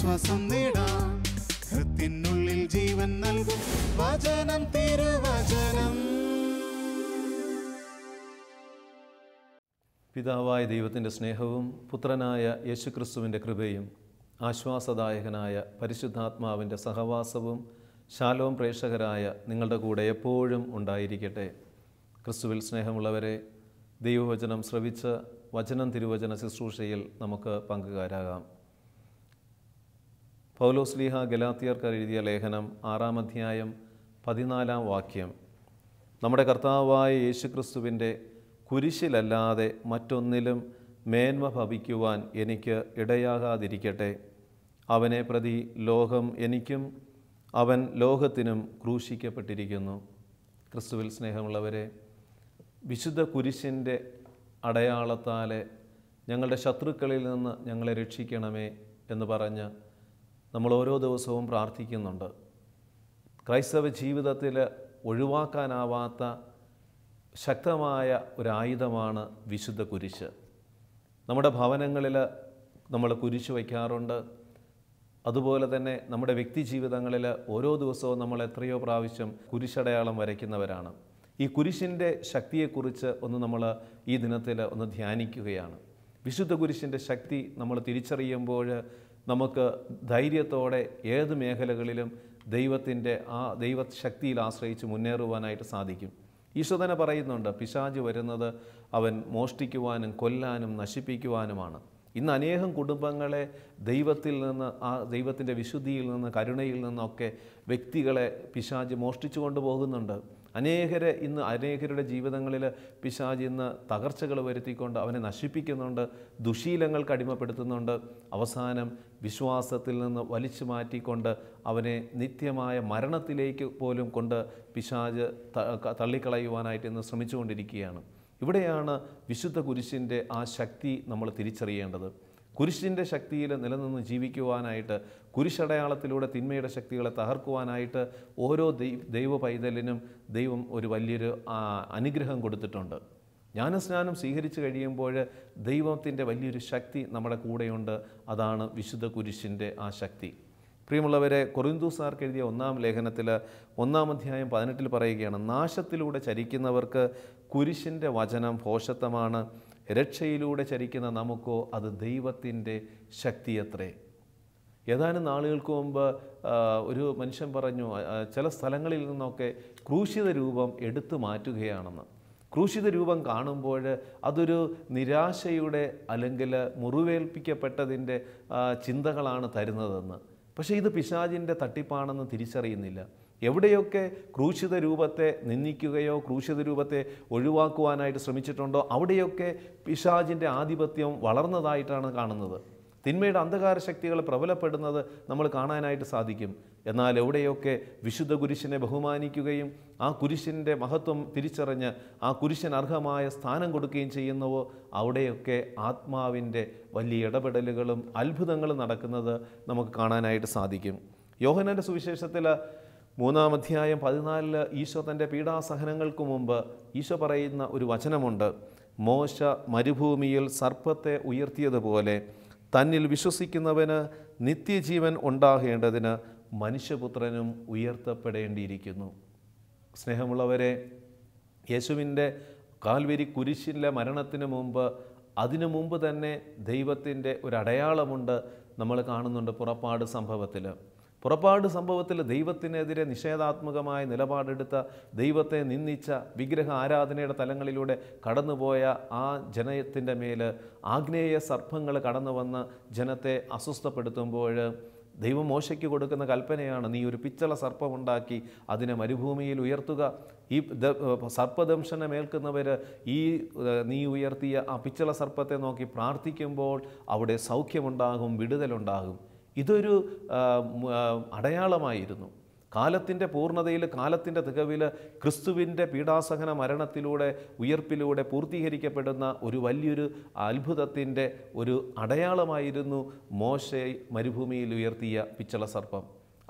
ആശ്വാസം നേടാം ഹൃത്തിനുള്ളിൽ ജീവൻ നൽകും വചനം തിരുവചനം പിതാവായ ദൈവത്തിൻ്റെ സ്നേഹവും പുത്രനായ യേശുക്രിസ്തുവിൻ്റെ കൃപയും ആശ്വാസദായകനായ പരിശുദ്ധാത്മാവിൻ്റെ സഹവാസവും ശാലോം പ്രേക്ഷകരായ നിങ്ങളുടെ കൂടെ എപ്പോഴും ഉണ്ടായിരിക്കട്ടെ ക്രിസ്തുവിൽ സ്നേഹമുള്ളവരെ ദൈവവചനം ശ്രവിച്ച് വചനം തിരുവചന ശുശ്രൂഷയിൽ നമുക്ക് പങ്കുകാരാകാം പൗലോസ് ലീഹ ഗലാത്തിയർക്കർ എഴുതിയ ലേഖനം ആറാം അധ്യായം പതിനാലാം വാക്യം നമ്മുടെ കർത്താവായ യേശുക്രിസ്തുവിൻ്റെ കുരിശിലല്ലാതെ മറ്റൊന്നിലും മേന്മ ഭവിക്കുവാൻ എനിക്ക് ഇടയാകാതിരിക്കട്ടെ അവനെ പ്രതി ലോകം എനിക്കും അവൻ ലോകത്തിനും ക്രൂശിക്കപ്പെട്ടിരിക്കുന്നു ക്രിസ്തുവിൽ സ്നേഹമുള്ളവരെ വിശുദ്ധ കുരിശിൻ്റെ അടയാളത്താലെ ഞങ്ങളുടെ ശത്രുക്കളിൽ നിന്ന് ഞങ്ങളെ രക്ഷിക്കണമേ എന്ന് പറഞ്ഞ് നമ്മൾ ഓരോ ദിവസവും പ്രാർത്ഥിക്കുന്നുണ്ട് ക്രൈസ്തവ ജീവിതത്തിൽ ഒഴിവാക്കാനാവാത്ത ശക്തമായ ഒരായുധമാണ് വിശുദ്ധ കുരിശ് നമ്മുടെ ഭവനങ്ങളിൽ നമ്മൾ കുരിശ് വയ്ക്കാറുണ്ട് അതുപോലെ തന്നെ നമ്മുടെ വ്യക്തി ജീവിതങ്ങളിൽ ഓരോ ദിവസവും നമ്മൾ എത്രയോ പ്രാവശ്യം കുരിശടയാളം വരയ്ക്കുന്നവരാണ് ഈ കുരിശിൻ്റെ ശക്തിയെക്കുറിച്ച് ഒന്ന് നമ്മൾ ഈ ദിനത്തിൽ ഒന്ന് ധ്യാനിക്കുകയാണ് വിശുദ്ധ കുരിശിൻ്റെ ശക്തി നമ്മൾ തിരിച്ചറിയുമ്പോൾ നമുക്ക് ധൈര്യത്തോടെ ഏത് മേഖലകളിലും ദൈവത്തിൻ്റെ ആ ദൈവശക്തിയിൽ ആശ്രയിച്ച് മുന്നേറുവാനായിട്ട് സാധിക്കും ഈശോ തന്നെ പറയുന്നുണ്ട് പിശാജ് വരുന്നത് അവൻ മോഷ്ടിക്കുവാനും കൊല്ലാനും നശിപ്പിക്കുവാനുമാണ് ഇന്ന് അനേകം കുടുംബങ്ങളെ ദൈവത്തിൽ നിന്ന് ആ ദൈവത്തിൻ്റെ വിശുദ്ധിയിൽ നിന്ന് കരുണയിൽ നിന്നൊക്കെ വ്യക്തികളെ പിശാജ് മോഷ്ടിച്ചു കൊണ്ടുപോകുന്നുണ്ട് അനേകരെ ഇന്ന് അനേകരുടെ ജീവിതങ്ങളിൽ പിശാജ് ഇന്ന് തകർച്ചകൾ വരുത്തിക്കൊണ്ട് അവനെ നശിപ്പിക്കുന്നുണ്ട് ദുശീലങ്ങൾ കടിമപ്പെടുത്തുന്നുണ്ട് അവസാനം വിശ്വാസത്തിൽ നിന്ന് വലിച്ചു മാറ്റിക്കൊണ്ട് അവനെ നിത്യമായ മരണത്തിലേക്ക് പോലും കൊണ്ട് പിശാജ് തള്ളിക്കളയുവാനായിട്ട് ഇന്ന് ശ്രമിച്ചുകൊണ്ടിരിക്കുകയാണ് ഇവിടെയാണ് വിശുദ്ധ കുരിശിൻ്റെ ആ ശക്തി നമ്മൾ തിരിച്ചറിയേണ്ടത് കുരിശിൻ്റെ ശക്തിയിൽ നിലനിന്ന് ജീവിക്കുവാനായിട്ട് കുരിശടയാളത്തിലൂടെ തിന്മയുടെ ശക്തികളെ തകർക്കുവാനായിട്ട് ഓരോ ദൈവ പൈതലിനും ദൈവം ഒരു വലിയൊരു അനുഗ്രഹം കൊടുത്തിട്ടുണ്ട് ജ്ഞാനസ്നാനം സ്വീകരിച്ചു കഴിയുമ്പോൾ ദൈവത്തിൻ്റെ വലിയൊരു ശക്തി നമ്മുടെ കൂടെയുണ്ട് അതാണ് വിശുദ്ധ കുരിശിൻ്റെ ആ ശക്തി പ്രിയമുള്ളവരെ കൊറിന്തൂസാർക്ക് എഴുതിയ ഒന്നാം ലേഖനത്തിൽ ഒന്നാം അധ്യായം പതിനെട്ടിൽ പറയുകയാണ് നാശത്തിലൂടെ ചരിക്കുന്നവർക്ക് കുരിശിൻ്റെ വചനം ഭോഷത്വമാണ് രക്ഷയിലൂടെ ചരിക്കുന്ന നമുക്കോ അത് ദൈവത്തിൻ്റെ ശക്തിയത്രേ ഏതാനും നാളുകൾക്ക് മുമ്പ് ഒരു മനുഷ്യൻ പറഞ്ഞു ചില സ്ഥലങ്ങളിൽ നിന്നൊക്കെ ക്രൂശിത രൂപം എടുത്തു മാറ്റുകയാണെന്ന് ക്രൂശിത രൂപം കാണുമ്പോൾ അതൊരു നിരാശയുടെ അല്ലെങ്കിൽ മുറിവേൽപ്പിക്കപ്പെട്ടതിൻ്റെ ചിന്തകളാണ് തരുന്നതെന്ന് പക്ഷേ ഇത് പിശാജിൻ്റെ തട്ടിപ്പാണെന്ന് തിരിച്ചറിയുന്നില്ല എവിടെയൊക്കെ ക്രൂശിത രൂപത്തെ നിന്ദിക്കുകയോ ക്രൂശിത രൂപത്തെ ഒഴിവാക്കുവാനായിട്ട് ശ്രമിച്ചിട്ടുണ്ടോ അവിടെയൊക്കെ പിശാജിൻ്റെ ആധിപത്യം വളർന്നതായിട്ടാണ് കാണുന്നത് തിന്മയുടെ അന്ധകാര ശക്തികൾ പ്രബലപ്പെടുന്നത് നമ്മൾ കാണാനായിട്ട് സാധിക്കും എന്നാൽ എവിടെയൊക്കെ വിശുദ്ധ കുരിശിനെ ബഹുമാനിക്കുകയും ആ കുരിശിൻ്റെ മഹത്വം തിരിച്ചറിഞ്ഞ് ആ കുരിശിന് അർഹമായ സ്ഥാനം കൊടുക്കുകയും ചെയ്യുന്നുവോ അവിടെയൊക്കെ ആത്മാവിൻ്റെ വലിയ ഇടപെടലുകളും അത്ഭുതങ്ങളും നടക്കുന്നത് നമുക്ക് കാണാനായിട്ട് സാധിക്കും യോഹനൻ്റെ സുവിശേഷത്തിൽ മൂന്നാം അധ്യായം പതിനാലില് ഈശോ തൻ്റെ പീഡാസഹനങ്ങൾക്ക് മുമ്പ് ഈശോ പറയുന്ന ഒരു വചനമുണ്ട് മോശ മരുഭൂമിയിൽ സർപ്പത്തെ ഉയർത്തിയതുപോലെ തന്നിൽ വിശ്വസിക്കുന്നവന് നിത്യജീവൻ ഉണ്ടാകേണ്ടതിന് മനുഷ്യപുത്രനും ഉയർത്തപ്പെടേണ്ടിയിരിക്കുന്നു സ്നേഹമുള്ളവരെ യേശുവിൻ്റെ കാൽവരി കുരിശിൻ്റെ മരണത്തിന് മുമ്പ് അതിനു മുമ്പ് തന്നെ ദൈവത്തിൻ്റെ ഒരു അടയാളമുണ്ട് നമ്മൾ കാണുന്നുണ്ട് പുറപ്പാട് സംഭവത്തിൽ പുറപ്പാട് സംഭവത്തിൽ ദൈവത്തിനെതിരെ നിഷേധാത്മകമായ നിലപാടെടുത്ത ദൈവത്തെ നിന്ദിച്ച വിഗ്രഹ ആരാധനയുടെ തലങ്ങളിലൂടെ കടന്നുപോയ ആ ജനത്തിൻ്റെ മേൽ ആഗ്നേയ സർപ്പങ്ങൾ കടന്നു വന്ന് ജനത്തെ അസ്വസ്ഥപ്പെടുത്തുമ്പോൾ ദൈവം മോശയ്ക്ക് കൊടുക്കുന്ന കൽപ്പനയാണ് നീ ഒരു പിച്ചള സർപ്പമുണ്ടാക്കി അതിനെ മരുഭൂമിയിൽ ഉയർത്തുക ഈ സർപ്പദംശനമേൽക്കുന്നവർ ഈ നീ ഉയർത്തിയ ആ പിച്ചള സർപ്പത്തെ നോക്കി പ്രാർത്ഥിക്കുമ്പോൾ അവിടെ സൗഖ്യമുണ്ടാകും വിടുതലുണ്ടാകും ഇതൊരു അടയാളമായിരുന്നു കാലത്തിൻ്റെ പൂർണ്ണതയിൽ കാലത്തിൻ്റെ തികവിൽ ക്രിസ്തുവിൻ്റെ പീഡാസഹന മരണത്തിലൂടെ ഉയർപ്പിലൂടെ പൂർത്തീകരിക്കപ്പെടുന്ന ഒരു വലിയൊരു അത്ഭുതത്തിൻ്റെ ഒരു അടയാളമായിരുന്നു മോശ മരുഭൂമിയിൽ ഉയർത്തിയ പിച്ചള സർപ്പം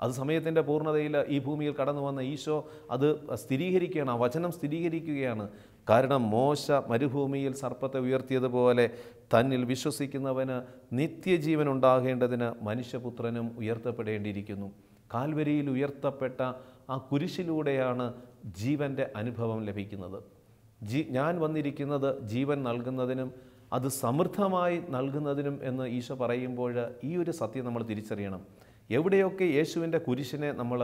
അത് സമയത്തിൻ്റെ പൂർണ്ണതയിൽ ഈ ഭൂമിയിൽ കടന്നു വന്ന ഈശോ അത് സ്ഥിരീകരിക്കുകയാണ് ആ വചനം സ്ഥിരീകരിക്കുകയാണ് കാരണം മോശ മരുഭൂമിയിൽ സർപ്പത്തെ ഉയർത്തിയതുപോലെ തന്നിൽ വിശ്വസിക്കുന്നവന് നിത്യജീവൻ ഉണ്ടാകേണ്ടതിന് മനുഷ്യപുത്രനും ഉയർത്തപ്പെടേണ്ടിയിരിക്കുന്നു കാൽവരിയിൽ ഉയർത്തപ്പെട്ട ആ കുരിശിലൂടെയാണ് ജീവൻ്റെ അനുഭവം ലഭിക്കുന്നത് ജീ ഞാൻ വന്നിരിക്കുന്നത് ജീവൻ നൽകുന്നതിനും അത് സമൃദ്ധമായി നൽകുന്നതിനും എന്ന് ഈശോ പറയുമ്പോൾ ഈ ഒരു സത്യം നമ്മൾ തിരിച്ചറിയണം എവിടെയൊക്കെ യേശുവിൻ്റെ കുരിശിനെ നമ്മൾ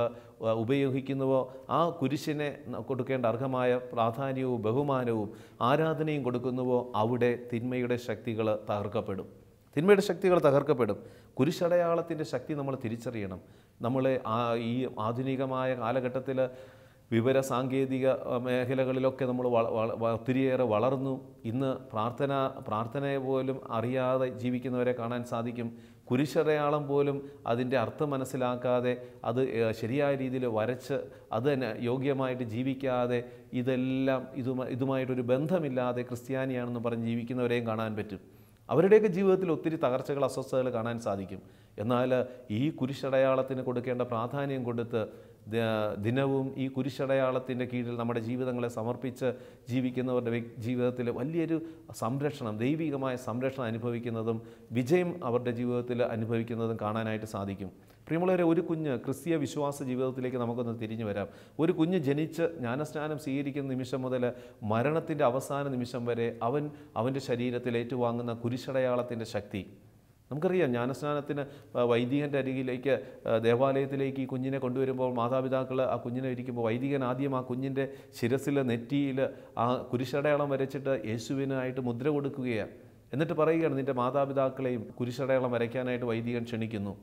ഉപയോഗിക്കുന്നുവോ ആ കുരിശിനെ കൊടുക്കേണ്ട അർഹമായ പ്രാധാന്യവും ബഹുമാനവും ആരാധനയും കൊടുക്കുന്നുവോ അവിടെ തിന്മയുടെ ശക്തികൾ തകർക്കപ്പെടും തിന്മയുടെ ശക്തികൾ തകർക്കപ്പെടും കുരിശടയാളത്തിൻ്റെ ശക്തി നമ്മൾ തിരിച്ചറിയണം നമ്മളെ ഈ ആധുനികമായ കാലഘട്ടത്തിൽ വിവര സാങ്കേതിക മേഖലകളിലൊക്കെ നമ്മൾ ഒത്തിരിയേറെ വളർന്നു ഇന്ന് പ്രാർത്ഥന പ്രാർത്ഥനയെ പോലും അറിയാതെ ജീവിക്കുന്നവരെ കാണാൻ സാധിക്കും കുരിശടയാളം പോലും അതിൻ്റെ അർത്ഥം മനസ്സിലാക്കാതെ അത് ശരിയായ രീതിയിൽ വരച്ച് അത് തന്നെ യോഗ്യമായിട്ട് ജീവിക്കാതെ ഇതെല്ലാം ഇതുമായി ഇതുമായിട്ടൊരു ബന്ധമില്ലാതെ ക്രിസ്ത്യാനിയാണെന്ന് പറഞ്ഞ് ജീവിക്കുന്നവരെയും കാണാൻ പറ്റും അവരുടെയൊക്കെ ജീവിതത്തിൽ ഒത്തിരി തകർച്ചകൾ അസ്വസ്ഥതകൾ കാണാൻ സാധിക്കും എന്നാൽ ഈ കുരിശടയാളത്തിന് കൊടുക്കേണ്ട പ്രാധാന്യം കൊടുത്ത് ദിനവും ഈ കുരിശടയാളത്തിൻ്റെ കീഴിൽ നമ്മുടെ ജീവിതങ്ങളെ സമർപ്പിച്ച് ജീവിക്കുന്നവരുടെ ജീവിതത്തിൽ വലിയൊരു സംരക്ഷണം ദൈവികമായ സംരക്ഷണം അനുഭവിക്കുന്നതും വിജയം അവരുടെ ജീവിതത്തിൽ അനുഭവിക്കുന്നതും കാണാനായിട്ട് സാധിക്കും പ്രിയമുള്ളവരെ ഒരു കുഞ്ഞ് ക്രിസ്തീയ വിശ്വാസ ജീവിതത്തിലേക്ക് നമുക്കൊന്ന് തിരിഞ്ഞു വരാം ഒരു കുഞ്ഞ് ജനിച്ച് ജ്ഞാനസ്നാനം സ്വീകരിക്കുന്ന നിമിഷം മുതൽ മരണത്തിൻ്റെ അവസാന നിമിഷം വരെ അവൻ അവൻ്റെ ശരീരത്തിൽ ഏറ്റുവാങ്ങുന്ന കുരിശടയാളത്തിൻ്റെ ശക്തി നമുക്കറിയാം ജ്ഞാനസ്നാനത്തിന് വൈദികൻ്റെ അരികിലേക്ക് ദേവാലയത്തിലേക്ക് ഈ കുഞ്ഞിനെ കൊണ്ടുവരുമ്പോൾ മാതാപിതാക്കൾ ആ കുഞ്ഞിനെ ഇരിക്കുമ്പോൾ വൈദികൻ ആദ്യം ആ കുഞ്ഞിൻ്റെ ശിരസിൽ നെറ്റിയിൽ ആ കുരിശടയാളം വരച്ചിട്ട് യേശുവിനായിട്ട് മുദ്ര കൊടുക്കുകയാണ് എന്നിട്ട് പറയുകയാണ് നിൻ്റെ മാതാപിതാക്കളെയും കുരിശടയാളം വരയ്ക്കാനായിട്ട് വൈദികൻ ക്ഷണിക്കുന്നു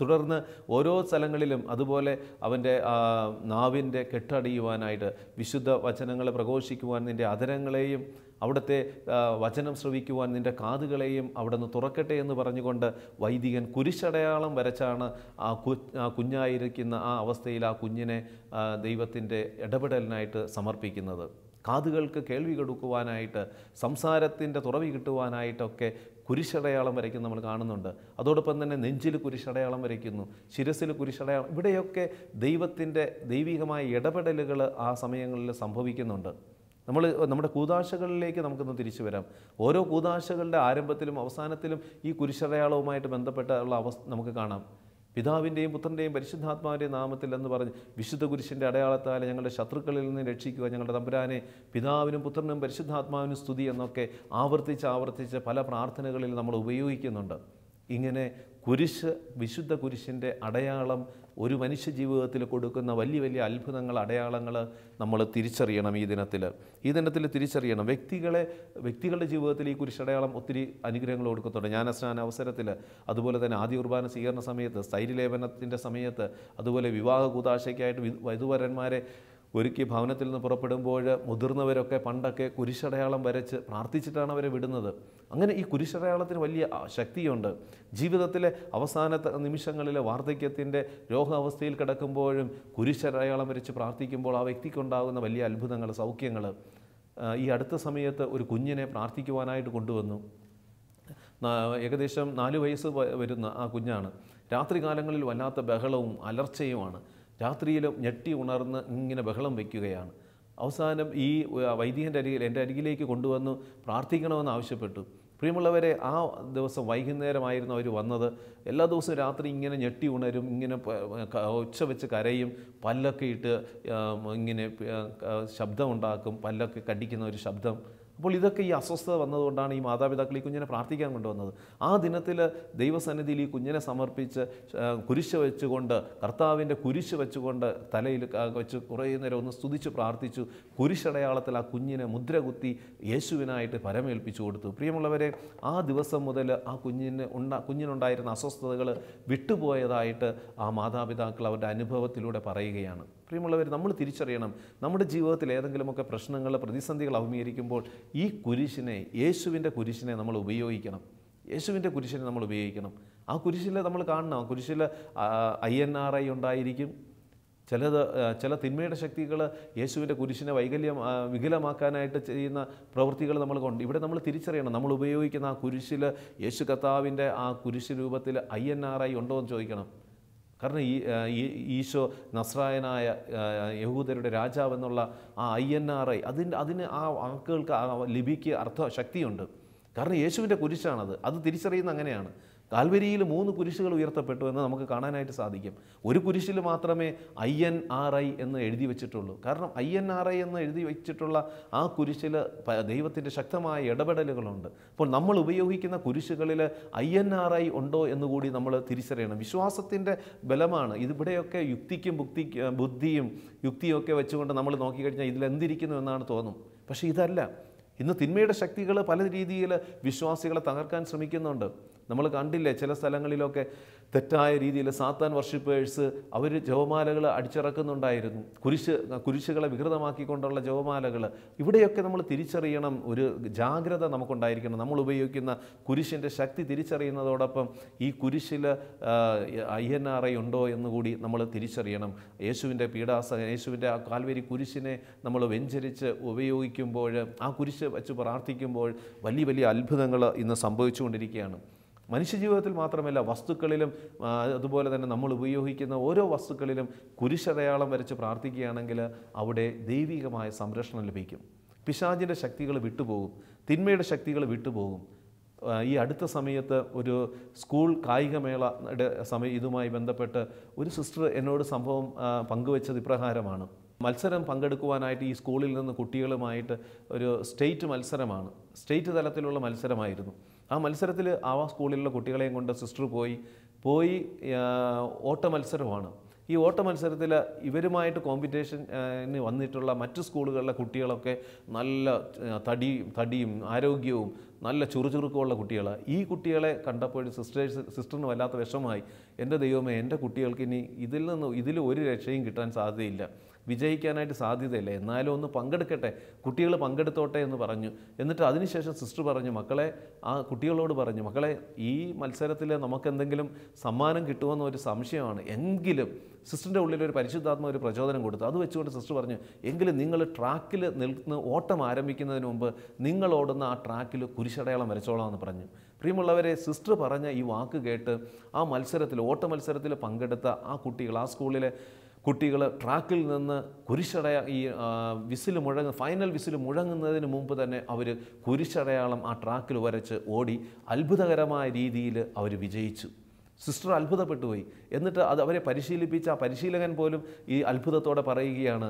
തുടർന്ന് ഓരോ സ്ഥലങ്ങളിലും അതുപോലെ അവൻ്റെ നാവിൻ്റെ കെട്ടടിയുവാനായിട്ട് വിശുദ്ധ വചനങ്ങളെ പ്രഘോഷിക്കുവാൻ നിൻ്റെ അധരങ്ങളെയും അവിടുത്തെ വചനം ശ്രവിക്കുവാൻ നിൻ്റെ കാതുകളെയും അവിടെ നിന്ന് തുറക്കട്ടെ എന്ന് പറഞ്ഞുകൊണ്ട് വൈദികൻ കുരിശടയാളം വരച്ചാണ് ആ കു ആ കുഞ്ഞായിരിക്കുന്ന ആ അവസ്ഥയിൽ ആ കുഞ്ഞിനെ ദൈവത്തിൻ്റെ ഇടപെടലിനായിട്ട് സമർപ്പിക്കുന്നത് കാതുകൾക്ക് കേൾവി കൊടുക്കുവാനായിട്ട് സംസാരത്തിൻ്റെ തുറവി കിട്ടുവാനായിട്ടൊക്കെ കുരിശടയാളം വരയ്ക്കുന്നു നമ്മൾ കാണുന്നുണ്ട് അതോടൊപ്പം തന്നെ നെഞ്ചിൽ കുരിശടയാളം വരയ്ക്കുന്നു ശിരസിൽ കുരിശടയാളം ഇവിടെയൊക്കെ ദൈവത്തിൻ്റെ ദൈവികമായ ഇടപെടലുകൾ ആ സമയങ്ങളിൽ സംഭവിക്കുന്നുണ്ട് നമ്മൾ നമ്മുടെ കൂതാശകളിലേക്ക് നമുക്കൊന്ന് തിരിച്ചു വരാം ഓരോ കൂതാശകളുടെ ആരംഭത്തിലും അവസാനത്തിലും ഈ കുരിശടയാളവുമായിട്ട് ബന്ധപ്പെട്ടുള്ള അവസ്ഥ നമുക്ക് കാണാം പിതാവിൻ്റെയും പുത്രൻ്റെയും പരിശുദ്ധാത്മാവിൻ്റെയും നാമത്തിൽ എന്ന് പറഞ്ഞ് വിശുദ്ധ കുരിശിൻ്റെ അടയാളത്താൽ ഞങ്ങളുടെ ശത്രുക്കളിൽ നിന്ന് രക്ഷിക്കുക ഞങ്ങളുടെ തമ്പുരാനെ പിതാവിനും പുത്രനും പരിശുദ്ധാത്മാവിനും സ്തുതി എന്നൊക്കെ ആവർത്തിച്ച് ആവർത്തിച്ച് പല പ്രാർത്ഥനകളിൽ നമ്മൾ ഉപയോഗിക്കുന്നുണ്ട് ഇങ്ങനെ കുരിശ് വിശുദ്ധ കുരിശിൻ്റെ അടയാളം ഒരു മനുഷ്യ ജീവിതത്തിൽ കൊടുക്കുന്ന വലിയ വലിയ അത്ഭുതങ്ങൾ അടയാളങ്ങൾ നമ്മൾ തിരിച്ചറിയണം ഈ ദിനത്തിൽ ഈ ദിനത്തിൽ തിരിച്ചറിയണം വ്യക്തികളെ വ്യക്തികളുടെ ജീവിതത്തിൽ ഈ കുരിശടയാളം ഒത്തിരി അനുഗ്രഹങ്ങൾ കൊടുക്കുന്നുണ്ട് ജ്ഞാനസ്നാന അവസരത്തിൽ അതുപോലെ തന്നെ ആദ്യ കുർബാന സ്വീകരണ സമയത്ത് സ്ഥൈര്യലേപനത്തിൻ്റെ സമയത്ത് അതുപോലെ വിവാഹ കൂതാശയ്ക്കായിട്ട് വധുവരന്മാരെ ഒരുക്കി ഭവനത്തിൽ നിന്ന് പുറപ്പെടുമ്പോൾ മുതിർന്നവരൊക്കെ പണ്ടൊക്കെ കുരിശടയാളം വരച്ച് പ്രാർത്ഥിച്ചിട്ടാണ് അവരെ വിടുന്നത് അങ്ങനെ ഈ കുരിശടയാളത്തിന് വലിയ ശക്തിയുണ്ട് ജീവിതത്തിലെ അവസാന നിമിഷങ്ങളിലെ വാർദ്ധക്യത്തിൻ്റെ രോഗാവസ്ഥയിൽ കിടക്കുമ്പോഴും കുരിശടയാളം വരച്ച് പ്രാർത്ഥിക്കുമ്പോൾ ആ വ്യക്തിക്കുണ്ടാകുന്ന വലിയ അത്ഭുതങ്ങൾ സൗഖ്യങ്ങൾ ഈ അടുത്ത സമയത്ത് ഒരു കുഞ്ഞിനെ പ്രാർത്ഥിക്കുവാനായിട്ട് കൊണ്ടുവന്നു ഏകദേശം നാല് വയസ്സ് വരുന്ന ആ കുഞ്ഞാണ് രാത്രികാലങ്ങളിൽ വല്ലാത്ത ബഹളവും അലർച്ചയുമാണ് രാത്രിയിലും ഞെട്ടി ഉണർന്ന് ഇങ്ങനെ ബഹളം വയ്ക്കുകയാണ് അവസാനം ഈ വൈദികൻ്റെ അരികിൽ എൻ്റെ അരികിലേക്ക് കൊണ്ടുവന്ന് പ്രാർത്ഥിക്കണമെന്ന് ആവശ്യപ്പെട്ടു പ്രിയമുള്ളവരെ ആ ദിവസം വൈകുന്നേരമായിരുന്നു അവർ വന്നത് എല്ലാ ദിവസവും രാത്രി ഇങ്ങനെ ഞെട്ടി ഉണരും ഇങ്ങനെ ഉച്ച വെച്ച് കരയും പല്ലൊക്കെ ഇട്ട് ഇങ്ങനെ ശബ്ദമുണ്ടാക്കും പല്ലൊക്കെ കടിക്കുന്ന ഒരു ശബ്ദം അപ്പോൾ ഇതൊക്കെ ഈ അസ്വസ്ഥത വന്നതുകൊണ്ടാണ് ഈ മാതാപിതാക്കൾ ഈ കുഞ്ഞിനെ പ്രാർത്ഥിക്കാൻ കൊണ്ടുവന്നത് ആ ദിനത്തിൽ ദൈവസന്നിധിയിൽ ഈ കുഞ്ഞിനെ സമർപ്പിച്ച് കുരിശ് വെച്ചുകൊണ്ട് കർത്താവിൻ്റെ കുരിശ് വെച്ചുകൊണ്ട് തലയിൽ വെച്ച് കുറേ നേരം ഒന്ന് സ്തുതിച്ച് പ്രാർത്ഥിച്ചു കുരിശടയാളത്തിൽ ആ കുഞ്ഞിനെ മുദ്ര കുത്തി യേശുവിനായിട്ട് പരമേൽപ്പിച്ചു കൊടുത്തു പ്രിയമുള്ളവരെ ആ ദിവസം മുതൽ ആ കുഞ്ഞിന് ഉണ്ടാ കുഞ്ഞിനുണ്ടായിരുന്ന അസ്വസ്ഥതകൾ വിട്ടുപോയതായിട്ട് ആ മാതാപിതാക്കൾ അവരുടെ അനുഭവത്തിലൂടെ പറയുകയാണ് പ്രിയമുള്ളവർ നമ്മൾ തിരിച്ചറിയണം നമ്മുടെ ജീവിതത്തിൽ ഏതെങ്കിലുമൊക്കെ പ്രശ്നങ്ങൾ പ്രതിസന്ധികൾ അഭിമുഖീകരിക്കുമ്പോൾ ഈ കുരിശിനെ യേശുവിൻ്റെ കുരിശിനെ നമ്മൾ ഉപയോഗിക്കണം യേശുവിൻ്റെ കുരിശിനെ നമ്മൾ ഉപയോഗിക്കണം ആ കുരിശിൽ നമ്മൾ കാണണം ആ കുരിശിൽ ഐ എൻ ആർ ഐ ഉണ്ടായിരിക്കും ചിലത് ചില തിന്മയുടെ ശക്തികൾ യേശുവിൻ്റെ കുരിശിനെ വൈകല്യം വികലമാക്കാനായിട്ട് ചെയ്യുന്ന പ്രവൃത്തികൾ നമ്മൾ കൊണ്ട് ഇവിടെ നമ്മൾ തിരിച്ചറിയണം നമ്മൾ ഉപയോഗിക്കുന്ന ആ കുരിശിൽ യേശു കത്താവിൻ്റെ ആ കുരിശ് രൂപത്തിൽ ഐ എൻ ആർ ഐ ഉണ്ടോ എന്ന് ചോദിക്കണം കാരണം ഈ ഈശോ നസ്രായനായ യഹൂദരുടെ എന്നുള്ള ആ ഐ എൻ ആർ ഐ അതിൻ്റെ അതിന് ആ വാക്കുകൾക്ക് ആ ലിപിക്ക് അർത്ഥ ശക്തിയുണ്ട് കാരണം യേശുവിൻ്റെ കുരിശാണത് അത് തിരിച്ചറിയുന്ന അങ്ങനെയാണ് കാൽവരിയിൽ മൂന്ന് കുരിശുകൾ ഉയർത്തപ്പെട്ടു എന്ന് നമുക്ക് കാണാനായിട്ട് സാധിക്കും ഒരു കുരിശിൽ മാത്രമേ ഐ എൻ ആർ ഐ എന്ന് എഴുതി വെച്ചിട്ടുള്ളൂ കാരണം ഐ എൻ ആർ ഐ എന്ന് എഴുതി വെച്ചിട്ടുള്ള ആ കുരിശിൽ ദൈവത്തിൻ്റെ ശക്തമായ ഇടപെടലുകളുണ്ട് അപ്പോൾ നമ്മൾ ഉപയോഗിക്കുന്ന കുരിശുകളിൽ ഐ എൻ ആർ ഐ ഉണ്ടോ എന്ന് കൂടി നമ്മൾ തിരിച്ചറിയണം വിശ്വാസത്തിൻ്റെ ബലമാണ് ഇതിവിടെയൊക്കെ യുക്തിക്കും ബുക്തി ബുദ്ധിയും യുക്തിയും ഒക്കെ വെച്ചുകൊണ്ട് നമ്മൾ നോക്കിക്കഴിഞ്ഞാൽ ഇതിലെന്തിരിക്കുന്നു എന്നാണ് തോന്നും പക്ഷേ ഇതല്ല ഇന്ന് തിന്മയുടെ ശക്തികൾ പല രീതിയിൽ വിശ്വാസികളെ തകർക്കാൻ ശ്രമിക്കുന്നുണ്ട് നമ്മൾ കണ്ടില്ലേ ചില സ്ഥലങ്ങളിലൊക്കെ തെറ്റായ രീതിയിൽ സാത്താൻ വർഷിപ്പേഴ്സ് അവർ ജവമാലകൾ അടിച്ചിറക്കുന്നുണ്ടായിരുന്നു കുരിശ് കുരിശുകളെ വികൃതമാക്കിക്കൊണ്ടുള്ള ജവമാലകൾ ഇവിടെയൊക്കെ നമ്മൾ തിരിച്ചറിയണം ഒരു ജാഗ്രത നമുക്കുണ്ടായിരിക്കണം നമ്മൾ ഉപയോഗിക്കുന്ന കുരിശിൻ്റെ ശക്തി തിരിച്ചറിയുന്നതോടൊപ്പം ഈ കുരിശിൽ ഐ എൻ ആർ ഐ ഉണ്ടോ എന്നുകൂടി നമ്മൾ തിരിച്ചറിയണം യേശുവിൻ്റെ പീഡാസ യേശുവിൻ്റെ ആ കാൽവരി കുരിശിനെ നമ്മൾ വെഞ്ചരിച്ച് ഉപയോഗിക്കുമ്പോൾ ആ കുരിശ് വച്ച് പ്രാർത്ഥിക്കുമ്പോൾ വലിയ വലിയ അത്ഭുതങ്ങൾ ഇന്ന് സംഭവിച്ചുകൊണ്ടിരിക്കുകയാണ് മനുഷ്യജീവിതത്തിൽ മാത്രമല്ല വസ്തുക്കളിലും അതുപോലെ തന്നെ നമ്മൾ ഉപയോഗിക്കുന്ന ഓരോ വസ്തുക്കളിലും കുരിശടയാളം വരച്ച് പ്രാർത്ഥിക്കുകയാണെങ്കിൽ അവിടെ ദൈവികമായ സംരക്ഷണം ലഭിക്കും പിശാചിൻ്റെ ശക്തികൾ വിട്ടുപോകും തിന്മയുടെ ശക്തികൾ വിട്ടുപോകും ഈ അടുത്ത സമയത്ത് ഒരു സ്കൂൾ കായികമേള സമയ ഇതുമായി ബന്ധപ്പെട്ട് ഒരു സിസ്റ്റർ എന്നോട് സംഭവം പങ്കുവച്ചത് ഇപ്രകാരമാണ് മത്സരം പങ്കെടുക്കുവാനായിട്ട് ഈ സ്കൂളിൽ നിന്ന് കുട്ടികളുമായിട്ട് ഒരു സ്റ്റേറ്റ് മത്സരമാണ് സ്റ്റേറ്റ് തലത്തിലുള്ള മത്സരമായിരുന്നു ആ മത്സരത്തിൽ ആ സ്കൂളിലുള്ള കുട്ടികളെയും കൊണ്ട് സിസ്റ്റർ പോയി പോയി ഓട്ട മത്സരമാണ് ഈ ഓട്ട മത്സരത്തിൽ ഇവരുമായിട്ട് കോമ്പറ്റീഷന് വന്നിട്ടുള്ള മറ്റ് സ്കൂളുകളിലെ കുട്ടികളൊക്കെ നല്ല തടി തടിയും ആരോഗ്യവും നല്ല ചുറുചുറുക്കമുള്ള കുട്ടികൾ ഈ കുട്ടികളെ കണ്ടപ്പോൾ സിസ്റ്റേഴ്സ് സിസ്റ്ററിന് വല്ലാത്ത വിഷമമായി എൻ്റെ ദൈവമേ എൻ്റെ കുട്ടികൾക്ക് ഇനി ഇതിൽ നിന്ന് ഇതിൽ ഒരു രക്ഷയും കിട്ടാൻ സാധ്യതയില്ല വിജയിക്കാനായിട്ട് സാധ്യതയില്ല എന്നാലും ഒന്ന് പങ്കെടുക്കട്ടെ കുട്ടികൾ പങ്കെടുത്തോട്ടെ എന്ന് പറഞ്ഞു എന്നിട്ട് അതിനുശേഷം സിസ്റ്റർ പറഞ്ഞു മക്കളെ ആ കുട്ടികളോട് പറഞ്ഞു മക്കളെ ഈ മത്സരത്തിൽ നമുക്കെന്തെങ്കിലും സമ്മാനം കിട്ടുമെന്ന ഒരു സംശയമാണ് എങ്കിലും സിസ്റ്ററിൻ്റെ ഉള്ളിൽ ഒരു പരിശുദ്ധാത്മ ഒരു പ്രചോദനം കൊടുത്തു അത് വെച്ചുകൊണ്ട് സിസ്റ്റർ പറഞ്ഞു എങ്കിലും നിങ്ങൾ ട്രാക്കിൽ നിൽക്കുന്ന ഓട്ടം ആരംഭിക്കുന്നതിന് മുമ്പ് നിങ്ങൾ ഓടുന്ന ആ ട്രാക്കിൽ കുരിശടയാളം വരച്ചോളാം എന്ന് പറഞ്ഞു പ്രിയമുള്ളവരെ സിസ്റ്റർ പറഞ്ഞ ഈ വാക്ക് കേട്ട് ആ മത്സരത്തിൽ ഓട്ട മത്സരത്തിൽ പങ്കെടുത്ത ആ കുട്ടികൾ ആ സ്കൂളിലെ കുട്ടികൾ ട്രാക്കിൽ നിന്ന് കുരിശടയ ഈ വിസിൽ മുഴങ്ങ ഫൈനൽ വിസിൽ മുഴങ്ങുന്നതിന് മുമ്പ് തന്നെ അവർ കുരിശടയാളം ആ ട്രാക്കിൽ വരച്ച് ഓടി അത്ഭുതകരമായ രീതിയിൽ അവർ വിജയിച്ചു സിസ്റ്റർ അത്ഭുതപ്പെട്ടു പോയി എന്നിട്ട് അത് അവരെ പരിശീലിപ്പിച്ച ആ പരിശീലകൻ പോലും ഈ അത്ഭുതത്തോടെ പറയുകയാണ്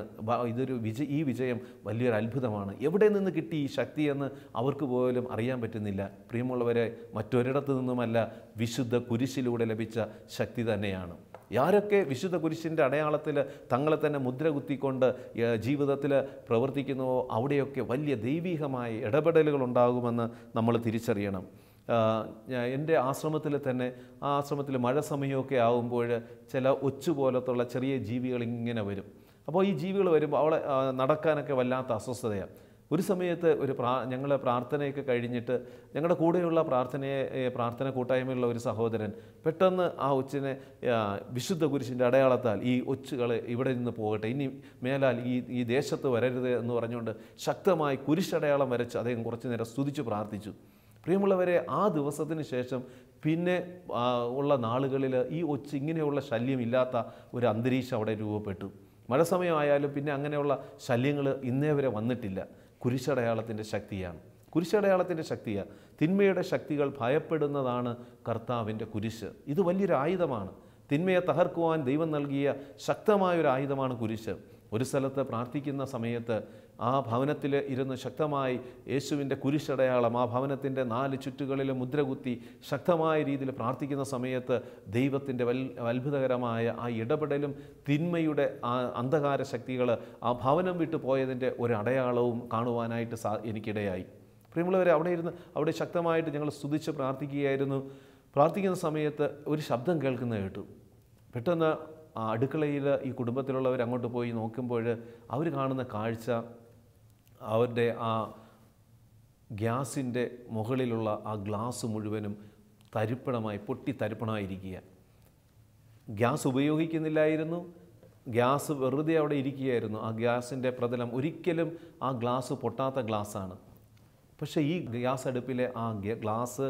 ഇതൊരു വിജ ഈ വിജയം വലിയൊരു അത്ഭുതമാണ് എവിടെ നിന്ന് കിട്ടി ഈ ശക്തി എന്ന് അവർക്ക് പോലും അറിയാൻ പറ്റുന്നില്ല പ്രിയമുള്ളവരെ മറ്റൊരിടത്തു നിന്നുമല്ല വിശുദ്ധ കുരിശിലൂടെ ലഭിച്ച ശക്തി തന്നെയാണ് ആരൊക്കെ വിശുദ്ധ കുരിശിൻ്റെ അടയാളത്തിൽ തങ്ങളെ തന്നെ മുദ്ര കുത്തിക്കൊണ്ട് ജീവിതത്തിൽ പ്രവർത്തിക്കുന്നുവോ അവിടെയൊക്കെ വലിയ ദൈവീകമായ ഇടപെടലുകൾ ഉണ്ടാകുമെന്ന് നമ്മൾ തിരിച്ചറിയണം എൻ്റെ ആശ്രമത്തിൽ തന്നെ ആ ആശ്രമത്തിൽ മഴ സമയമൊക്കെ ആകുമ്പോൾ ചില ഒച്ചു പോലത്തുള്ള ചെറിയ ജീവികൾ ഇങ്ങനെ വരും അപ്പോൾ ഈ ജീവികൾ വരുമ്പോൾ അവളെ നടക്കാനൊക്കെ വല്ലാത്ത അസ്വസ്ഥതയാണ് ഒരു സമയത്ത് ഒരു പ്രാ ഞങ്ങൾ പ്രാർത്ഥനയൊക്കെ കഴിഞ്ഞിട്ട് ഞങ്ങളുടെ കൂടെയുള്ള പ്രാർത്ഥനയെ പ്രാർത്ഥന കൂട്ടായ്മയുള്ള ഒരു സഹോദരൻ പെട്ടെന്ന് ആ ഒച്ചിനെ വിശുദ്ധ കുരിശിൻ്റെ അടയാളത്താൽ ഈ ഒച്ചുകൾ ഇവിടെ നിന്ന് പോകട്ടെ ഇനി മേലാൽ ഈ ഈ ദേശത്ത് വരരുത് എന്ന് പറഞ്ഞുകൊണ്ട് ശക്തമായി കുരിശടയാളം വരച്ച് അദ്ദേഹം കുറച്ച് നേരം സ്തുതിച്ച് പ്രാർത്ഥിച്ചു പ്രിയമുള്ളവരെ ആ ദിവസത്തിന് ശേഷം പിന്നെ ഉള്ള നാളുകളിൽ ഈ ഒച്ച് ഇങ്ങനെയുള്ള ശല്യമില്ലാത്ത ഒരു അന്തരീക്ഷം അവിടെ രൂപപ്പെട്ടു മഴ സമയമായാലും പിന്നെ അങ്ങനെയുള്ള ശല്യങ്ങൾ ഇന്നേ വരെ വന്നിട്ടില്ല കുരിശടയാളത്തിൻ്റെ ശക്തിയാണ് കുരിശടയാളത്തിൻ്റെ ശക്തിയാണ് തിന്മയുടെ ശക്തികൾ ഭയപ്പെടുന്നതാണ് കർത്താവിൻ്റെ കുരിശ് ഇത് വലിയൊരു ആയുധമാണ് തിന്മയെ തകർക്കുവാൻ ദൈവം നൽകിയ ശക്തമായൊരു ആയുധമാണ് കുരിശ് ഒരു സ്ഥലത്ത് പ്രാർത്ഥിക്കുന്ന സമയത്ത് ആ ഭവനത്തിൽ ഇരുന്ന് ശക്തമായി യേശുവിൻ്റെ കുരിശടയാളം ആ ഭവനത്തിൻ്റെ നാല് ചുറ്റുകളിൽ മുദ്രകുത്തി ശക്തമായ രീതിയിൽ പ്രാർത്ഥിക്കുന്ന സമയത്ത് ദൈവത്തിൻ്റെ വൽ അത്ഭുതകരമായ ആ ഇടപെടലും തിന്മയുടെ ആ അന്ധകാര ശക്തികൾ ആ ഭവനം വിട്ടു പോയതിൻ്റെ ഒരു അടയാളവും കാണുവാനായിട്ട് സാ എനിക്കിടയായി പ്രിയമുള്ളവരെ അവിടെ ഇരുന്ന് അവിടെ ശക്തമായിട്ട് ഞങ്ങൾ സ്തുതിച്ച് പ്രാർത്ഥിക്കുകയായിരുന്നു പ്രാർത്ഥിക്കുന്ന സമയത്ത് ഒരു ശബ്ദം കേൾക്കുന്ന കേട്ടു പെട്ടെന്ന് ആ അടുക്കളയിൽ ഈ കുടുംബത്തിലുള്ളവർ അങ്ങോട്ട് പോയി നോക്കുമ്പോൾ അവർ കാണുന്ന കാഴ്ച അവരുടെ ആ ഗ്യാസിൻ്റെ മുകളിലുള്ള ആ ഗ്ലാസ് മുഴുവനും തരിപ്പണമായി പൊട്ടി തരിപ്പണമായിരിക്കുക ഗ്യാസ് ഉപയോഗിക്കുന്നില്ലായിരുന്നു ഗ്യാസ് വെറുതെ അവിടെ ഇരിക്കുകയായിരുന്നു ആ ഗ്യാസിൻ്റെ പ്രതലം ഒരിക്കലും ആ ഗ്ലാസ് പൊട്ടാത്ത ഗ്ലാസ്സാണ് പക്ഷേ ഈ ഗ്യാസ് അടുപ്പിലെ ആ ഗ്ലാസ്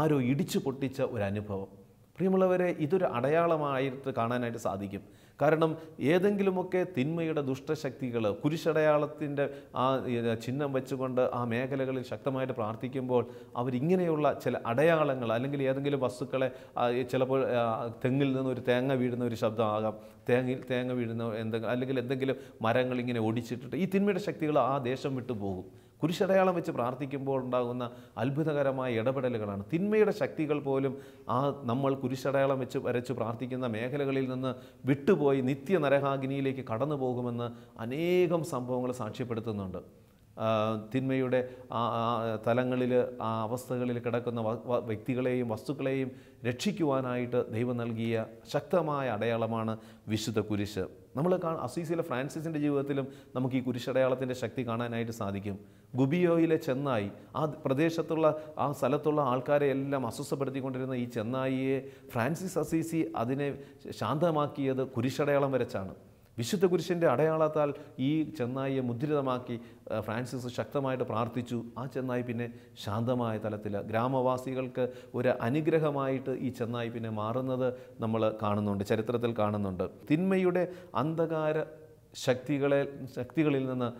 ആരോ ഇടിച്ചു പൊട്ടിച്ച ഒരു അനുഭവം പ്രിയമുള്ളവരെ ഇതൊരു അടയാളമായിട്ട് കാണാനായിട്ട് സാധിക്കും കാരണം ഏതെങ്കിലുമൊക്കെ തിന്മയുടെ ദുഷ്ടശക്തികൾ കുരിശടയാളത്തിൻ്റെ ആ ചിഹ്നം വെച്ചുകൊണ്ട് ആ മേഖലകളിൽ ശക്തമായിട്ട് പ്രാർത്ഥിക്കുമ്പോൾ അവരിങ്ങനെയുള്ള ചില അടയാളങ്ങൾ അല്ലെങ്കിൽ ഏതെങ്കിലും വസ്തുക്കളെ ചിലപ്പോൾ തെങ്ങിൽ നിന്ന് ഒരു തേങ്ങ വീഴുന്ന ഒരു ശബ്ദമാകാം തേങ്ങയിൽ തേങ്ങ വീഴുന്ന എന്തെങ്കിലും അല്ലെങ്കിൽ എന്തെങ്കിലും മരങ്ങൾ ഇങ്ങനെ ഒടിച്ചിട്ടിട്ട് ഈ തിന്മയുടെ ശക്തികൾ ആ ദേശം വിട്ടു പോകും കുരിശടയാളം വെച്ച് പ്രാർത്ഥിക്കുമ്പോൾ ഉണ്ടാകുന്ന അത്ഭുതകരമായ ഇടപെടലുകളാണ് തിന്മയുടെ ശക്തികൾ പോലും ആ നമ്മൾ കുരിശടയാളം വെച്ച് വരച്ച് പ്രാർത്ഥിക്കുന്ന മേഖലകളിൽ നിന്ന് വിട്ടുപോയി നിത്യ നരകാഗ്നിയിലേക്ക് കടന്നു പോകുമെന്ന് അനേകം സംഭവങ്ങൾ സാക്ഷ്യപ്പെടുത്തുന്നുണ്ട് തിന്മയുടെ തലങ്ങളിൽ ആ അവസ്ഥകളിൽ കിടക്കുന്ന വ്യക്തികളെയും വസ്തുക്കളെയും രക്ഷിക്കുവാനായിട്ട് ദൈവം നൽകിയ ശക്തമായ അടയാളമാണ് വിശുദ്ധ കുരിശ് നമ്മൾ അസീസിലെ ഫ്രാൻസിസിൻ്റെ ജീവിതത്തിലും നമുക്ക് ഈ കുരിശടയാളത്തിൻ്റെ ശക്തി കാണാനായിട്ട് സാധിക്കും ഗുബിയോയിലെ ചെന്നായി ആ പ്രദേശത്തുള്ള ആ സ്ഥലത്തുള്ള ആൾക്കാരെ എല്ലാം അസ്വസ്ഥപ്പെടുത്തിക്കൊണ്ടിരുന്ന ഈ ചെന്നായിയെ ഫ്രാൻസിസ് അസീസി അതിനെ ശാന്തമാക്കിയത് കുരിശടയാളം വരച്ചാണ് വിശുദ്ധ കുരിശിൻ്റെ അടയാളത്താൽ ഈ ചെന്നായിയെ മുദ്രിതമാക്കി ഫ്രാൻസിസ് ശക്തമായിട്ട് പ്രാർത്ഥിച്ചു ആ ചെന്നായി പിന്നെ ശാന്തമായ തലത്തിൽ ഗ്രാമവാസികൾക്ക് ഒരു അനുഗ്രഹമായിട്ട് ഈ ചെന്നായി പിന്നെ മാറുന്നത് നമ്മൾ കാണുന്നുണ്ട് ചരിത്രത്തിൽ കാണുന്നുണ്ട് തിന്മയുടെ അന്ധകാര ശക്തികളെ ശക്തികളിൽ നിന്ന്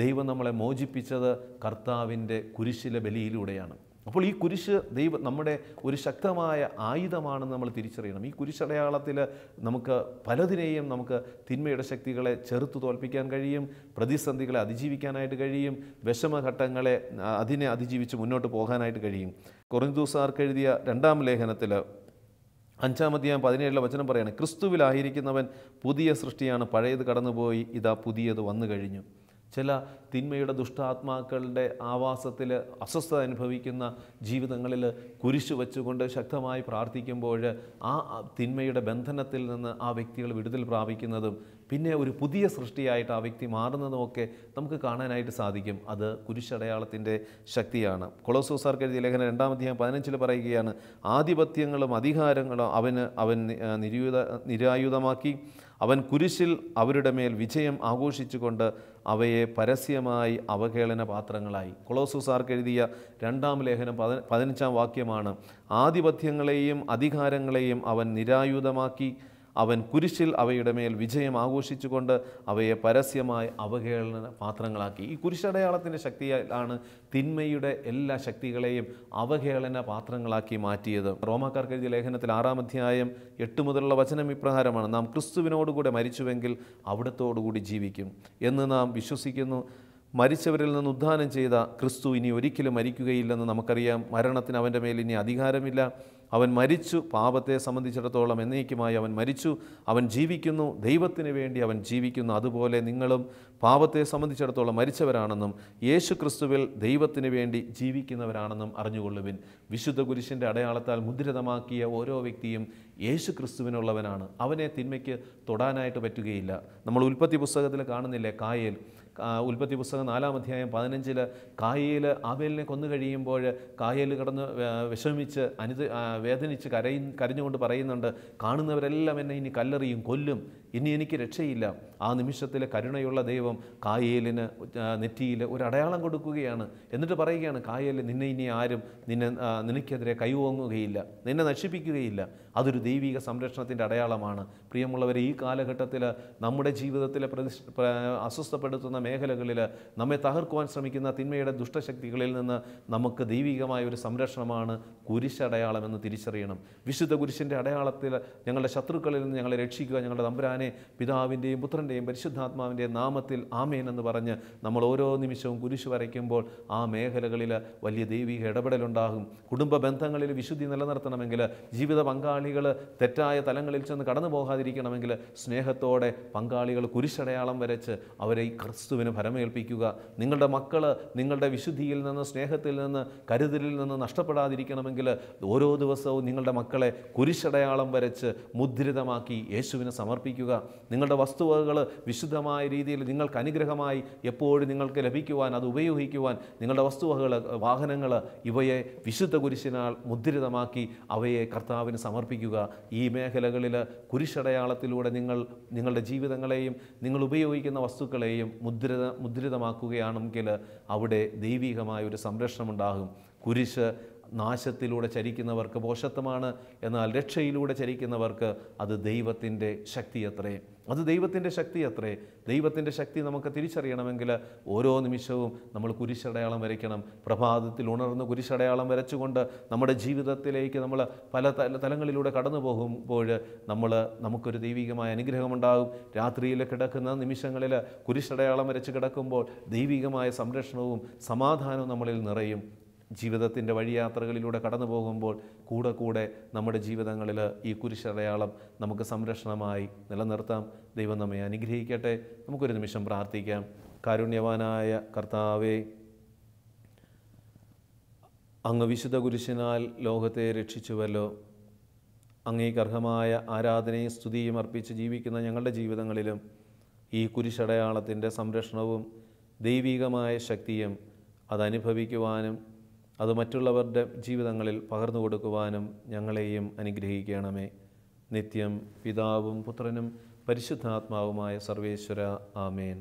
ദൈവം നമ്മളെ മോചിപ്പിച്ചത് കർത്താവിൻ്റെ കുരിശിലെ ബലിയിലൂടെയാണ് അപ്പോൾ ഈ കുരിശ് ദൈവം നമ്മുടെ ഒരു ശക്തമായ ആയുധമാണെന്ന് നമ്മൾ തിരിച്ചറിയണം ഈ കുരിശടയാളത്തിൽ നമുക്ക് പലതിനെയും നമുക്ക് തിന്മയുടെ ശക്തികളെ ചെറുത്തു തോൽപ്പിക്കാൻ കഴിയും പ്രതിസന്ധികളെ അതിജീവിക്കാനായിട്ട് കഴിയും വിഷമഘട്ടങ്ങളെ അതിനെ അതിജീവിച്ച് മുന്നോട്ട് പോകാനായിട്ട് കഴിയും കൊറിന്തൂസാർക്ക് എഴുതിയ രണ്ടാം ലേഖനത്തിൽ അഞ്ചാമധ്യായം പതിനേഴിലെ വചനം പറയുകയാണ് ക്രിസ്തുവിലായിരിക്കുന്നവൻ പുതിയ സൃഷ്ടിയാണ് പഴയത് കടന്നുപോയി ഇതാ പുതിയത് വന്നു കഴിഞ്ഞു ചില തിന്മയുടെ ദുഷ്ടാത്മാക്കളുടെ ആവാസത്തിൽ അസ്വസ്ഥത അനുഭവിക്കുന്ന ജീവിതങ്ങളിൽ കുരിശു വച്ചുകൊണ്ട് ശക്തമായി പ്രാർത്ഥിക്കുമ്പോൾ ആ തിന്മയുടെ ബന്ധനത്തിൽ നിന്ന് ആ വ്യക്തികൾ വിടുതൽ പ്രാപിക്കുന്നതും പിന്നെ ഒരു പുതിയ സൃഷ്ടിയായിട്ട് ആ വ്യക്തി മാറുന്നതുമൊക്കെ നമുക്ക് കാണാനായിട്ട് സാധിക്കും അത് കുരിശടയാളത്തിൻ്റെ ശക്തിയാണ് കൊളോസോസാർക്ക് എഴുതിയ ലേഖന രണ്ടാമധ്യായം പതിനഞ്ചിൽ പറയുകയാണ് ആധിപത്യങ്ങളും അധികാരങ്ങളും അവന് അവൻ നിരായുധമാക്കി അവൻ കുരിശിൽ അവരുടെ മേൽ വിജയം ആഘോഷിച്ചുകൊണ്ട് അവയെ പരസ്യമായി അവഹേളന പാത്രങ്ങളായി കൊളോസുസാർക്ക് എഴുതിയ രണ്ടാം ലേഖനം പത പതിനഞ്ചാം വാക്യമാണ് ആധിപത്യങ്ങളെയും അധികാരങ്ങളെയും അവൻ നിരായുധമാക്കി അവൻ കുരിശിൽ അവയുടെ മേൽ വിജയം ആഘോഷിച്ചുകൊണ്ട് അവയെ പരസ്യമായി അവഹേളന പാത്രങ്ങളാക്കി ഈ കുരിശടയാളത്തിൻ്റെ ശക്തിയാണ് തിന്മയുടെ എല്ലാ ശക്തികളെയും അവഹേളന പാത്രങ്ങളാക്കി മാറ്റിയത് റോമാക്കാർക്ക് എഴുതിയ ലേഖനത്തിൽ ആറാം അധ്യായം എട്ട് മുതലുള്ള വചനം ഇപ്രകാരമാണ് നാം ക്രിസ്തുവിനോടുകൂടെ മരിച്ചുവെങ്കിൽ അവിടത്തോടുകൂടി ജീവിക്കും എന്ന് നാം വിശ്വസിക്കുന്നു മരിച്ചവരിൽ നിന്ന് ഉദ്ധാനം ചെയ്ത ക്രിസ്തു ഇനി ഒരിക്കലും മരിക്കുകയില്ലെന്ന് നമുക്കറിയാം മരണത്തിന് അവൻ്റെ മേൽ ഇനി അധികാരമില്ല അവൻ മരിച്ചു പാപത്തെ സംബന്ധിച്ചിടത്തോളം എന്നേക്കുമായി അവൻ മരിച്ചു അവൻ ജീവിക്കുന്നു ദൈവത്തിന് വേണ്ടി അവൻ ജീവിക്കുന്നു അതുപോലെ നിങ്ങളും പാപത്തെ സംബന്ധിച്ചിടത്തോളം മരിച്ചവരാണെന്നും യേശു ക്രിസ്തുവിൽ ദൈവത്തിന് വേണ്ടി ജീവിക്കുന്നവരാണെന്നും അറിഞ്ഞുകൊള്ളുവിൻ വിശുദ്ധ കുരിശിൻ്റെ അടയാളത്താൽ മുദ്രിതമാക്കിയ ഓരോ വ്യക്തിയും യേശു ക്രിസ്തുവിനുള്ളവനാണ് അവനെ തിന്മയ്ക്ക് തൊടാനായിട്ട് പറ്റുകയില്ല നമ്മൾ ഉൽപ്പത്തി പുസ്തകത്തിൽ കാണുന്നില്ലേ കായൽ ഉൽപ്പത്തി പുസ്തകം നാലാം അധ്യായം പതിനഞ്ചിൽ കായയിൽ ആബേലിനെ കൊന്നു കഴിയുമ്പോൾ കായയിൽ കിടന്ന് വിഷമിച്ച് അനുത വേദനിച്ച് കരയി കരഞ്ഞുകൊണ്ട് പറയുന്നുണ്ട് കാണുന്നവരെല്ലാം എന്നെ ഇനി കല്ലെറിയും കൊല്ലും ഇനി എനിക്ക് രക്ഷയില്ല ആ നിമിഷത്തിൽ കരുണയുള്ള ദൈവം കായലിന് നെറ്റിയിൽ ഒരു അടയാളം കൊടുക്കുകയാണ് എന്നിട്ട് പറയുകയാണ് കായേൽ നിന്നെ ഇനി ആരും നിന്നെ നിനക്കെതിരെ കൈവോങ്ങുകയില്ല നിന്നെ നശിപ്പിക്കുകയില്ല അതൊരു ദൈവിക സംരക്ഷണത്തിൻ്റെ അടയാളമാണ് പ്രിയമുള്ളവരെ ഈ കാലഘട്ടത്തിൽ നമ്മുടെ ജീവിതത്തിലെ പ്രതി അസ്വസ്ഥപ്പെടുത്തുന്ന മേഖലകളിൽ നമ്മെ തകർക്കുവാൻ ശ്രമിക്കുന്ന തിന്മയുടെ ദുഷ്ടശക്തികളിൽ നിന്ന് നമുക്ക് ദൈവികമായ ഒരു സംരക്ഷണമാണ് കുരിശടയാളം എന്ന് തിരിച്ചറിയണം വിശുദ്ധ കുരിശിൻ്റെ അടയാളത്തിൽ ഞങ്ങളുടെ ശത്രുക്കളിൽ നിന്ന് ഞങ്ങളെ രക്ഷിക്കുക ഞങ്ങളുടെ തമ്പുരാനെ പിതാവിൻ്റെയും പുത്രൻ്റെയും പരിശുദ്ധാത്മാവിൻ്റെയും നാമത്തിൽ ആമേൻ എന്ന് പറഞ്ഞ് നമ്മൾ ഓരോ നിമിഷവും കുരിശ് വരയ്ക്കുമ്പോൾ ആ മേഖലകളിൽ വലിയ ദൈവിക ഇടപെടലുണ്ടാകും കുടുംബ ബന്ധങ്ങളിൽ വിശുദ്ധി നിലനിർത്തണമെങ്കിൽ ജീവിത പങ്കാളി പങ്കാളികൾ തെറ്റായ തലങ്ങളിൽ ചെന്ന് കടന്നു പോകാതിരിക്കണമെങ്കിൽ സ്നേഹത്തോടെ പങ്കാളികൾ കുരിശടയാളം വരച്ച് അവരെ ഈ ക്രിസ്തുവിന് ഭരമേൽപ്പിക്കുക നിങ്ങളുടെ മക്കൾ നിങ്ങളുടെ വിശുദ്ധിയിൽ നിന്ന് സ്നേഹത്തിൽ നിന്ന് കരുതലിൽ നിന്ന് നഷ്ടപ്പെടാതിരിക്കണമെങ്കിൽ ഓരോ ദിവസവും നിങ്ങളുടെ മക്കളെ കുരിശടയാളം വരച്ച് മുദ്രിതമാക്കി യേശുവിനെ സമർപ്പിക്കുക നിങ്ങളുടെ വസ്തുവകകൾ വിശുദ്ധമായ രീതിയിൽ നിങ്ങൾക്ക് അനുഗ്രഹമായി എപ്പോഴും നിങ്ങൾക്ക് ലഭിക്കുവാൻ അത് ഉപയോഗിക്കുവാൻ നിങ്ങളുടെ വസ്തുവകൾ വാഹനങ്ങൾ ഇവയെ വിശുദ്ധ കുരിശിനാൽ മുദ്രിതമാക്കി അവയെ കർത്താവിന് സമർപ്പിക്കുക പ്രാർത്ഥിക്കുക ഈ മേഖലകളിൽ കുരിശടയാളത്തിലൂടെ നിങ്ങൾ നിങ്ങളുടെ ജീവിതങ്ങളെയും നിങ്ങൾ ഉപയോഗിക്കുന്ന വസ്തുക്കളെയും മുദ്രിത മുദ്രിതമാക്കുകയാണെങ്കിൽ അവിടെ ദൈവികമായ ഒരു സംരക്ഷണമുണ്ടാകും കുരിശ് നാശത്തിലൂടെ ചരിക്കുന്നവർക്ക് പോഷത്വമാണ് എന്നാൽ രക്ഷയിലൂടെ ചരിക്കുന്നവർക്ക് അത് ദൈവത്തിൻ്റെ ശക്തി അത്രേ അത് ദൈവത്തിൻ്റെ ശക്തി അത്രേ ദൈവത്തിൻ്റെ ശക്തി നമുക്ക് തിരിച്ചറിയണമെങ്കിൽ ഓരോ നിമിഷവും നമ്മൾ കുരിശടയാളം വരയ്ക്കണം പ്രഭാതത്തിൽ ഉണർന്ന് കുരിശടയാളം വരച്ചുകൊണ്ട് നമ്മുടെ ജീവിതത്തിലേക്ക് നമ്മൾ പല തലങ്ങളിലൂടെ കടന്നു പോകുമ്പോൾ നമ്മൾ നമുക്കൊരു ദൈവികമായ അനുഗ്രഹമുണ്ടാകും രാത്രിയിൽ കിടക്കുന്ന നിമിഷങ്ങളിൽ കുരിശടയാളം വരച്ച് കിടക്കുമ്പോൾ ദൈവികമായ സംരക്ഷണവും സമാധാനവും നമ്മളിൽ നിറയും ജീവിതത്തിൻ്റെ വഴിയാത്രകളിലൂടെ കടന്നു പോകുമ്പോൾ കൂടെ കൂടെ നമ്മുടെ ജീവിതങ്ങളിൽ ഈ കുരിശടയാളം നമുക്ക് സംരക്ഷണമായി നിലനിർത്താം ദൈവം നമ്മെ അനുഗ്രഹിക്കട്ടെ നമുക്കൊരു നിമിഷം പ്രാർത്ഥിക്കാം കാരുണ്യവാനായ കർത്താവെ അങ്ങ് വിശുദ്ധ കുരിശിനാൽ ലോകത്തെ രക്ഷിച്ചുവല്ലോ അങ്ങേക്കർഹമായ ആരാധനയും സ്തുതിയും അർപ്പിച്ച് ജീവിക്കുന്ന ഞങ്ങളുടെ ജീവിതങ്ങളിലും ഈ കുരിശടയാളത്തിൻ്റെ സംരക്ഷണവും ദൈവികമായ ശക്തിയും അതനുഭവിക്കുവാനും അത് മറ്റുള്ളവരുടെ ജീവിതങ്ങളിൽ പകർന്നു കൊടുക്കുവാനും ഞങ്ങളെയും അനുഗ്രഹിക്കണമേ നിത്യം പിതാവും പുത്രനും പരിശുദ്ധാത്മാവുമായ സർവേശ്വര ആമേൻ